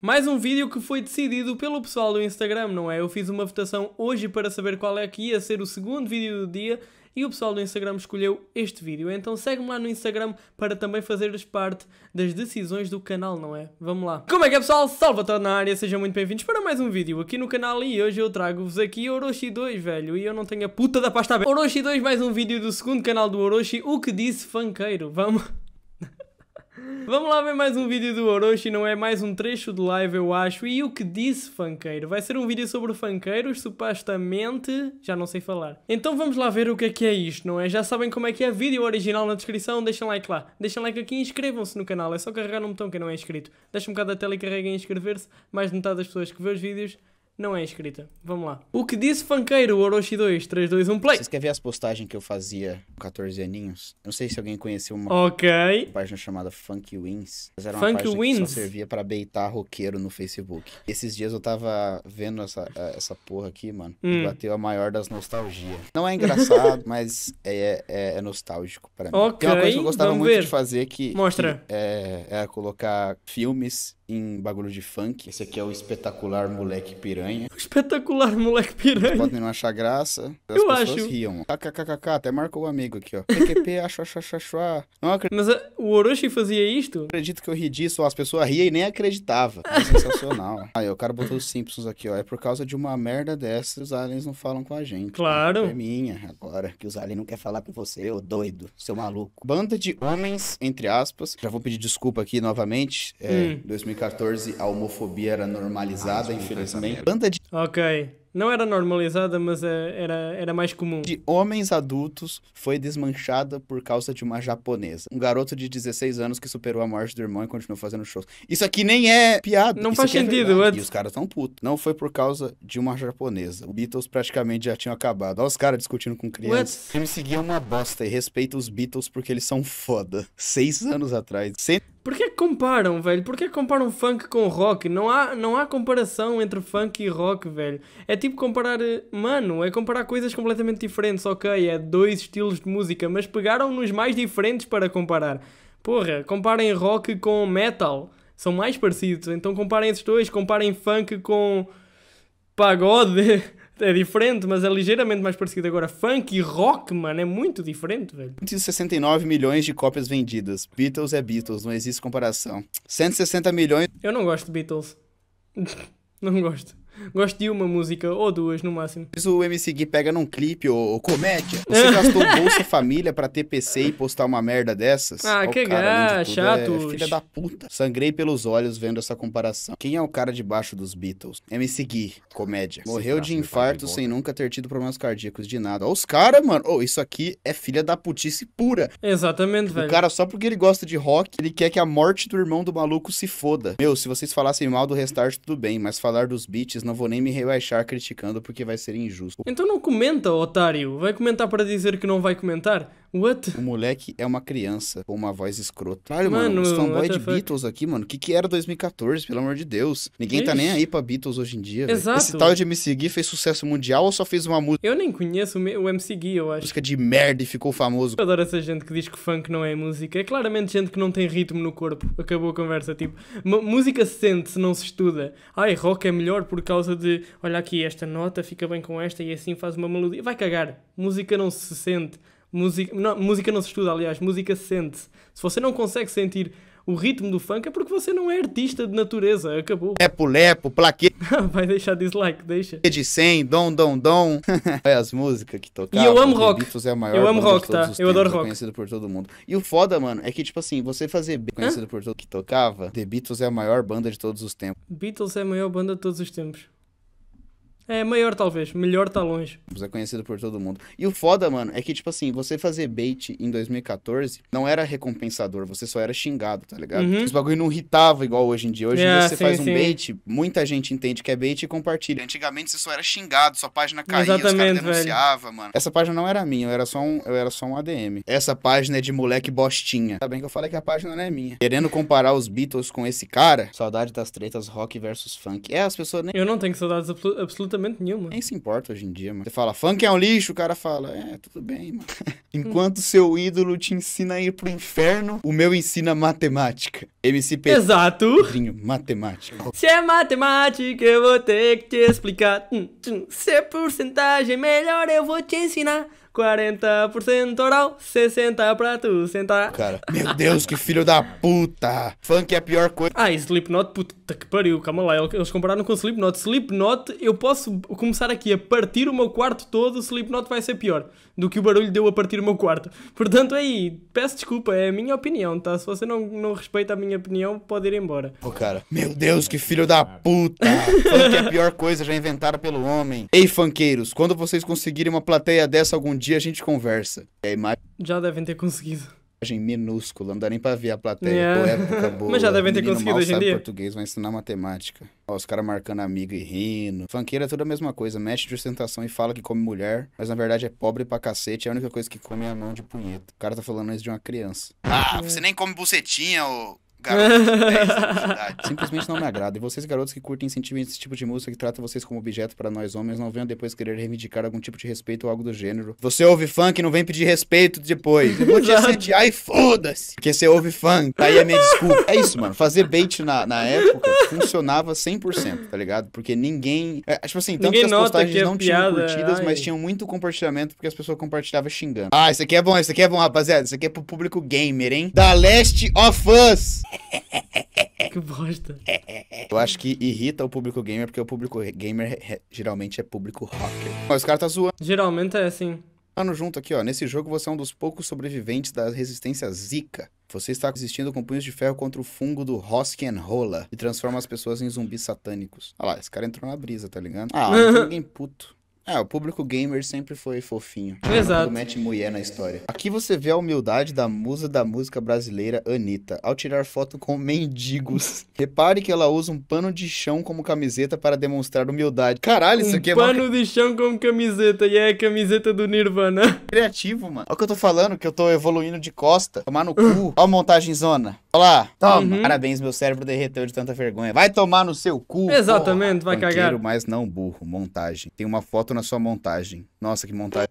Mais um vídeo que foi decidido pelo pessoal do Instagram, não é? Eu fiz uma votação hoje para saber qual é que ia ser o segundo vídeo do dia e o pessoal do Instagram escolheu este vídeo. Então segue-me lá no Instagram para também fazeres parte das decisões do canal, não é? Vamos lá. Como é que é pessoal? toda na área, sejam muito bem-vindos para mais um vídeo aqui no canal e hoje eu trago-vos aqui Orochi 2, velho, e eu não tenho a puta da pasta aberta. Orochi 2, mais um vídeo do segundo canal do Orochi, o que disse funkeiro. Vamos... Vamos lá ver mais um vídeo do Orochi, não é mais um trecho de live, eu acho. E o que disse Fanqueiro? Vai ser um vídeo sobre Fanqueiros, supostamente... Já não sei falar. Então vamos lá ver o que é que é isto, não é? Já sabem como é que é vídeo original na descrição, deixem like lá. Deixem like aqui e inscrevam-se no canal, é só carregar no botão quem não é inscrito. Deixa um bocado da tela e carreguem inscrever-se. Mais de metade das pessoas que vê os vídeos não é escrita. Vamos lá. O que disse funkeiro Orochi 2, 3, 2, 1, play. Vocês querem ver as postagens que eu fazia com 14 aninhos? não sei se alguém conheceu uma okay. página chamada Funk Wins. Mas era uma página Wins. que só servia pra beitar roqueiro no Facebook. Esses dias eu tava vendo essa, essa porra aqui, mano. Hum. E bateu a maior das nostalgias. Não é engraçado, mas é, é, é, é, nostálgico pra mim. Okay. Tem uma coisa que eu gostava Vamos muito ver. de fazer que... Mostra. Que, é, era é colocar filmes em bagulho de funk. Esse aqui é o espetacular moleque piranha. Espetacular moleque piranha. Podem não achar graça. As eu pessoas acho. riam. KKKK, até marcou o amigo aqui, ó. PQP, acho, acho, acho, Não acredito. Mas a... Eh, o Orochi fazia isto? acredito que eu ri disso. As pessoas riam e nem acreditavam. É sensacional. Aí o cara botou os Simpsons aqui, ó. É por causa de uma merda dessa os aliens não falam com a gente. Claro. Né? É minha agora. Que os aliens não querem falar com você, ô doido, seu maluco. Banda de homens, entre aspas. Já vou pedir desculpa aqui novamente. É, hum. 2015. 2014 a homofobia era normalizada, ah, infelizmente. Banda de Ok. Não era normalizada, mas eh, era, era mais comum. De homens adultos, foi desmanchada por causa de uma japonesa. Um garoto de 16 anos que superou a morte do irmão e continuou fazendo shows. Isso aqui nem é piada. Não Isso faz é sentido. É e os caras tão putos. Não foi por causa de uma japonesa. O Beatles praticamente já tinha acabado. Olha os caras discutindo com crianças. What? Me seguia é uma bosta e respeita os Beatles porque eles são foda. Seis anos atrás. Cent... Por que comparam, velho? Por que comparam funk com rock? Não há, não há comparação entre funk e rock velho. É tipo comparar. Eh, mano, é comparar coisas completamente diferentes, ok? É dois estilos de música, mas pegaram nos mais diferentes para comparar. Porra, comparem rock com metal. São mais parecidos. Então comparem esses dois. Comparem funk com pagode. É diferente, mas é ligeiramente mais parecido. Agora, funk e rock, mano, é muito diferente, velho. 169 milhões de cópias vendidas. Beatles é Beatles, não existe comparação. 160 milhões. Eu não gosto de Beatles. não gosto. Gosto de uma música ou duas no máximo. se o MC Gui pega num clipe ou, ou comédia. Você gastou Bolsa Família pra ter PC e postar uma merda dessas? Ah, que cara, chato. É, é filha da puta. Sangrei pelos olhos vendo essa comparação. Quem é o cara debaixo dos Beatles? MC Gui, comédia. Morreu de infarto sem né? nunca ter tido problemas cardíacos de nada. Olha os caras, mano. Ô, oh, isso aqui é filha da putice pura. Exatamente, tipo, o velho. O cara, só porque ele gosta de rock, ele quer que a morte do irmão do maluco se foda. Meu, se vocês falassem mal do Restart, tudo bem, mas falar dos beats não vou nem me rebaixar criticando porque vai ser injusto. Então não comenta, otário. Vai comentar para dizer que não vai comentar? What? O moleque é uma criança com uma voz escrota. Caralho, mano, mano os de Beatles aqui, mano. O que, que era 2014, pelo amor de Deus? Ninguém Ixi. tá nem aí pra Beatles hoje em dia. Exato. Véio. Esse tal de MC Gui fez sucesso mundial ou só fez uma música? Eu nem conheço o MC Gui, eu acho. Música de merda e ficou famoso. Eu adoro essa gente que diz que funk não é música. É claramente gente que não tem ritmo no corpo. Acabou a conversa, tipo. música se sente, se não se estuda. Ai, rock é melhor por causa de. Olha aqui, esta nota fica bem com esta e assim faz uma melodia. Vai cagar. Música não se sente. Música não, música não se estuda, aliás, música se sente. -se. se você não consegue sentir o ritmo do funk, é porque você não é artista de natureza. Acabou. É lepo, lepo, plaquete. Ah, vai deixar dislike, deixa. De 100, dom, dom, dom. Olha as músicas que tocavam. E eu amo rock. é a maior eu amo rock, tá? Eu adoro é rock. Conhecido por todo mundo. E o foda, mano, é que, tipo assim, você fazer bem conhecido por todo que tocava, The Beatles é a maior banda de todos os tempos. Beatles é a maior banda de todos os tempos. É, maior talvez, melhor tá longe. É conhecido por todo mundo. E o foda, mano, é que, tipo assim, você fazer bait em 2014 não era recompensador, você só era xingado, tá ligado? Uhum. Os bagulho não irritava igual hoje em dia. Hoje em é, dia você sim, faz um sim. bait, muita gente entende que é bait e compartilha. Antigamente você só era xingado, sua página caía, Exatamente, os caras denunciavam, mano. Essa página não era minha, eu era, só um, eu era só um ADM. Essa página é de moleque bostinha. Tá bem que eu falei que a página não é minha. Querendo comparar os Beatles com esse cara, saudade das tretas rock versus funk. É, as pessoas nem... Eu não tenho saudades absolutas absolutamente nenhuma. Nem se importa hoje em dia, mano. Você fala, funk é um lixo, o cara fala, é, tudo bem, mano. Enquanto hum. seu ídolo te ensina a ir pro inferno, o meu ensina matemática. MCP. Exato. Pedrinho, matemática. Se é matemática, eu vou ter que te explicar. Hum, hum. Se é porcentagem melhor, eu vou te ensinar. 40% oral, 60% pra tu sentar. Cara, meu Deus, que filho da puta! Funk é a pior coisa. Ah, e Slipknot, puta que pariu, calma lá, eles compararam com Slipknot. Slipknot, eu posso começar aqui a partir o meu quarto todo, Slipknot vai ser pior do que o barulho deu a partir o meu quarto. Portanto, aí, peço desculpa, é a minha opinião, tá? Se você não, não respeita a minha opinião, pode ir embora. Pô, oh, cara, meu Deus, que filho da puta! funk é a pior coisa já inventada pelo homem. Ei, funkeiros, quando vocês conseguirem uma plateia dessa algum dia, dia a gente conversa. É a imagem. Já devem ter conseguido. Imagem minúscula, não dá nem pra ver a plateia. Yeah. É. Pô, é época boa. Mas já devem ter conseguido hoje em dia. português, vai ensinar matemática. Ó, os caras marcando amigo e rindo. Fanqueira é tudo a mesma coisa. Mexe de ostentação e fala que come mulher, mas na verdade é pobre pra cacete. É a única coisa que come é a mão de punheta. O cara tá falando isso de uma criança. Ah, é. você nem come bucetinha, ô. Simplesmente não me agrada. E vocês, garotos que curtem sentimentos esse tipo de música que trata vocês como objeto para nós homens, não venham depois querer reivindicar algum tipo de respeito ou algo do gênero. Você ouve funk, não vem pedir respeito depois. Eu vou te assediar e foda-se. Porque você ouve funk. Tá aí a minha desculpa. É isso, mano. Fazer bait na, na época funcionava 100%, tá ligado? Porque ninguém. É, é, tipo assim, tanto ninguém que as postagens que é não tinham curtidas, ai. mas tinham muito compartilhamento porque as pessoas compartilhavam xingando. Ah, isso aqui é bom, isso aqui é bom, rapaziada. Isso aqui é pro público gamer, hein? Da Last of Us. Que bosta. Eu acho que irrita o público gamer, porque o público gamer geralmente é público rocker. Mas o cara tá zoando. Geralmente é assim. Mano, junto aqui, ó. Nesse jogo você é um dos poucos sobreviventes da resistência Zika. Você está resistindo com punhos de ferro contra o fungo do Rola e transforma as pessoas em zumbis satânicos. Olha lá, esse cara entrou na brisa, tá ligado? Ah, não tem ninguém puto. Ah, o público gamer sempre foi fofinho. Exato. Mete mulher na história. Aqui você vê a humildade da musa da música brasileira Anitta, ao tirar foto com mendigos. Repare que ela usa um pano de chão como camiseta para demonstrar humildade. Caralho, um isso aqui é pano de chão como camiseta, e é a camiseta do Nirvana. Criativo, mano. Olha o que eu tô falando, que eu tô evoluindo de costa. Tomar no cu. Olha a montagem zona. Olha lá. Toma. Uhum. Parabéns, meu cérebro derreteu de tanta vergonha. Vai tomar no seu cu. Exatamente, porra. vai Banqueiro, cagar. mas não burro. Montagem. Tem uma foto na sua montagem. Nossa, que montagem.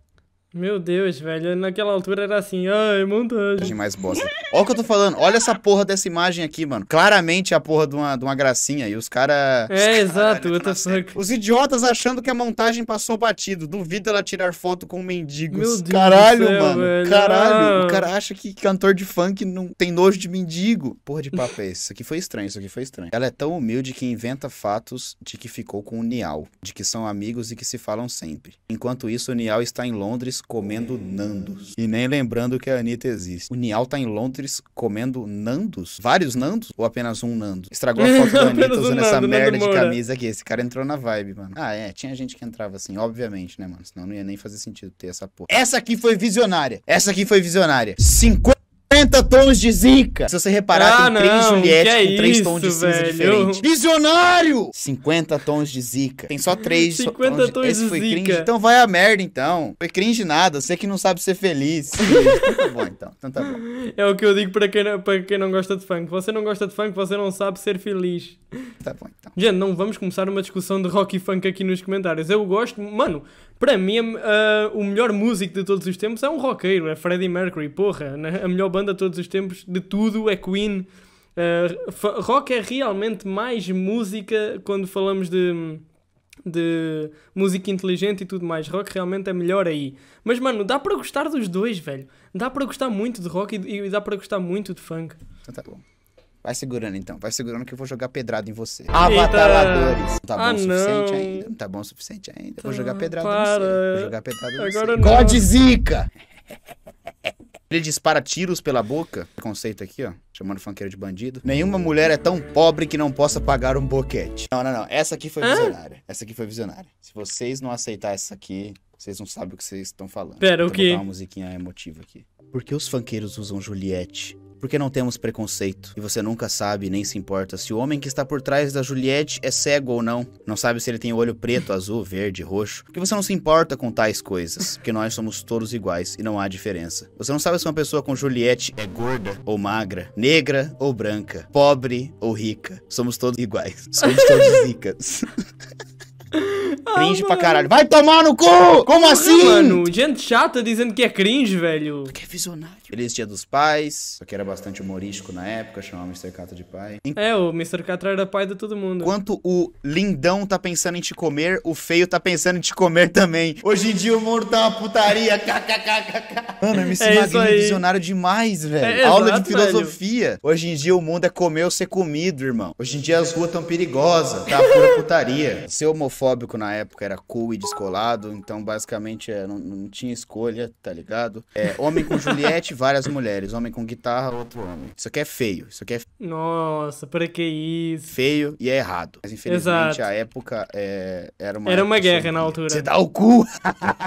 Meu Deus, velho. Naquela altura era assim, ai, montagem. Mais bosta. Olha o que eu tô falando. Olha essa porra dessa imagem aqui, mano. Claramente é a porra de uma, de uma gracinha. E os caras. É, cara, exato. What the fuck. Os idiotas achando que a montagem passou batido. Duvido ela tirar foto com mendigos. Meu Deus caralho, céu, mano. Velho. Caralho. Ah. O cara acha que cantor de funk não tem nojo de mendigo. Porra de papo é esse? Isso aqui foi estranho, isso aqui foi estranho. Ela é tão humilde que inventa fatos de que ficou com o Nial, de que são amigos e que se falam sempre. Enquanto isso, o Nial está em Londres comendo nandos. E nem lembrando que a Anitta existe. O Nial tá em Londres comendo nandos? Vários nandos? Ou apenas um nando? Estragou a foto da Anitta usando um nando, essa merda de camisa aqui. Esse cara entrou na vibe, mano. Ah, é. Tinha gente que entrava assim, obviamente, né, mano? Senão não ia nem fazer sentido ter essa porra. Essa aqui foi visionária. Essa aqui foi visionária. 50 50 tons de zica. Se você reparar, ah, tem 3 três Juliette é com 3 três tons de cinza diferentes. Visionário! 50 tons de zica. Tem só três 50 tons, de... tons Esse de foi zica. cringe. Então vai a merda, então. Foi cringe nada. Você que não sabe ser feliz. tá bom, então. então tá bom. É o que eu digo pra quem, não, para quem não gosta de funk. Você não gosta de funk, você não sabe ser feliz. Tá bom, então. Gente, não vamos começar uma discussão de rock e funk aqui nos comentários. Eu gosto... Mano, para mim, uh, o melhor músico de todos os tempos é um roqueiro, é Freddie Mercury, porra. Né? A melhor banda de todos os tempos, de tudo, é Queen. Uh, rock é realmente mais música quando falamos de, de música inteligente e tudo mais. Rock realmente é melhor aí. Mas, mano, dá para gostar dos dois, velho. Dá para gostar muito de rock e, e dá para gostar muito de funk. Então tá bom. Vai segurando então, vai segurando que eu vou jogar pedrada em você. Avataladores. Tá bom ah, o suficiente não. ainda? Não tá bom o suficiente ainda. Vou jogar ah, pedrada Para. em você. Vou jogar pedrada em Agora você. Godzica! Ele dispara tiros pela boca. Conceito aqui, ó. Chamando funkeiro de bandido. Nenhuma mulher é tão pobre que não possa pagar um boquete. Não, não, não. Essa aqui foi Hã? visionária. Essa aqui foi visionária. Se vocês não aceitar essa aqui, vocês não sabem o que vocês estão falando. Pera, o quê? Vou botar uma musiquinha emotiva aqui. Por que os funkeiros usam Juliette porque não temos preconceito. E você nunca sabe nem se importa se o homem que está por trás da Juliette é cego ou não. Não sabe se ele tem olho preto, azul, verde, roxo. Porque você não se importa com tais coisas. Porque nós somos todos iguais e não há diferença. Você não sabe se uma pessoa com Juliette é gorda ou magra, negra ou branca, pobre ou rica. Somos todos iguais. Somos todos ricas. Cringe ah, pra caralho. Vai tomar no cu! Como assim? Mano, gente chata dizendo que é cringe, velho. Porque é visionário. Feliz Dia dos Pais. Só que era bastante humorístico na época, chamava o Mr. Catra de pai. É, o Mr. Catra era pai de todo mundo. Enquanto o lindão tá pensando em te comer, o feio tá pensando em te comer também. Hoje em dia o mundo tá uma putaria. KKKKK. Mano, MC é é visionário demais, velho. É, é Aula exato, de filosofia. Velho. Hoje em dia o mundo é comer ou ser comido, irmão. Hoje em dia as ruas tão perigosas. Tá pura putaria. Ser homofóbico na época época era cool e descolado, então basicamente é, não, não, tinha escolha, tá ligado? É, homem com Juliette, várias mulheres. Homem com guitarra, outro homem. Isso aqui é feio. Isso aqui é. Nossa, pra que isso? Feio e é errado. Mas infelizmente Exato. a época é, era uma. Era uma guerra assim na altura. Você dá o cu!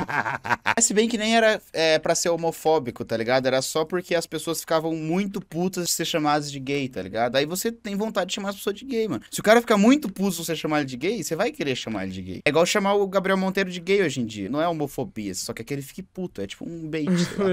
Se bem que nem era é, para ser homofóbico, tá ligado? Era só porque as pessoas ficavam muito putas de ser chamadas de gay, tá ligado? Aí você tem vontade de chamar as pessoas de gay, mano. Se o cara ficar muito puto de você chamar ele de gay, você vai querer chamar ele de gay. É igual chamar o Gabriel Monteiro de gay hoje em dia. Não é homofobia, só que é que ele fique puto. É tipo um bait.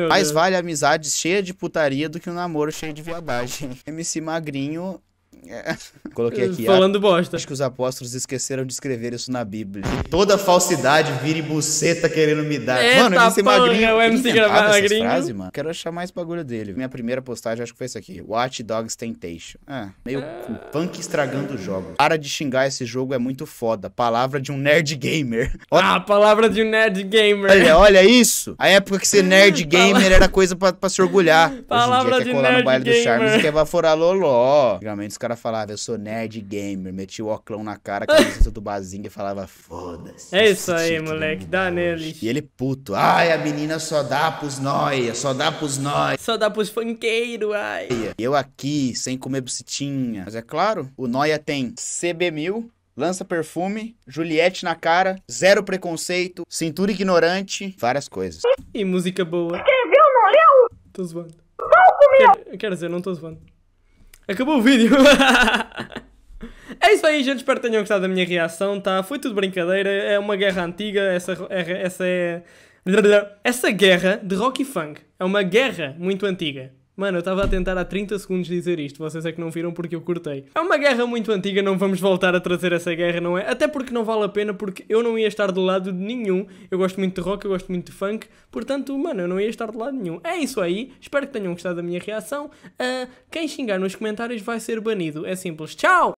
Mais tá vale amizade cheia de putaria do que um namoro cheio de viadagem. MC Magrinho é. Coloquei aqui. Ah, Falando bosta. Acho que os apóstolos esqueceram de escrever isso na Bíblia. Toda falsidade vira buceta querendo me dar. Eita, é, mano, MC tá pão, Magrinho. É o MC gravado gringo. Frase, mano. Quero achar mais bagulho dele. Minha primeira postagem acho que foi essa aqui. Watch Dogs Temptation. Ah, meio é. cu. Punk estragando o jogo. Para de xingar esse jogo é muito foda. Palavra de um nerd gamer. Olha... Ah, palavra de um nerd gamer. Olha, olha isso. A época que ser nerd gamer era coisa pra, pra se orgulhar. Palavra Hoje em dia, de quer colar nerd no baile gamer. do Charmes e quer vaforar loló. Antigamente os caras cara falava, eu sou nerd gamer, meti o óculos na cara, camisa do Bazinga e falava, foda-se. É isso aí, moleque, dá nele. E ele puto, ai, a menina só dá pros nóia, só dá pros nóia. Só dá pros funkeiro ai. E eu aqui, sem comer bucetinha. Mas é claro, o nóia tem CB1000, lança perfume, Juliette na cara, zero preconceito, cintura ignorante, várias coisas. E música boa. Quer ver o Tô zoando. Não, eu quero dizer, não tô zoando. Acabou o vídeo. é isso aí, gente. Espero que tenham gostado da minha reação, tá? Foi tudo brincadeira. É uma guerra antiga. Essa, é essa é. Essa guerra de rock e funk é uma guerra muito antiga. Mano, eu estava a tentar há 30 segundos dizer isto, vocês é que não viram porque eu cortei. É uma guerra muito antiga, não vamos voltar a trazer essa guerra, não é? Até porque não vale a pena, porque eu não ia estar do lado de nenhum. Eu gosto muito de rock, eu gosto muito de funk, portanto, mano, eu não ia estar do lado de nenhum. É isso aí, espero que tenham gostado da minha reação. Uh, quem xingar nos comentários vai ser banido, é simples. Tchau!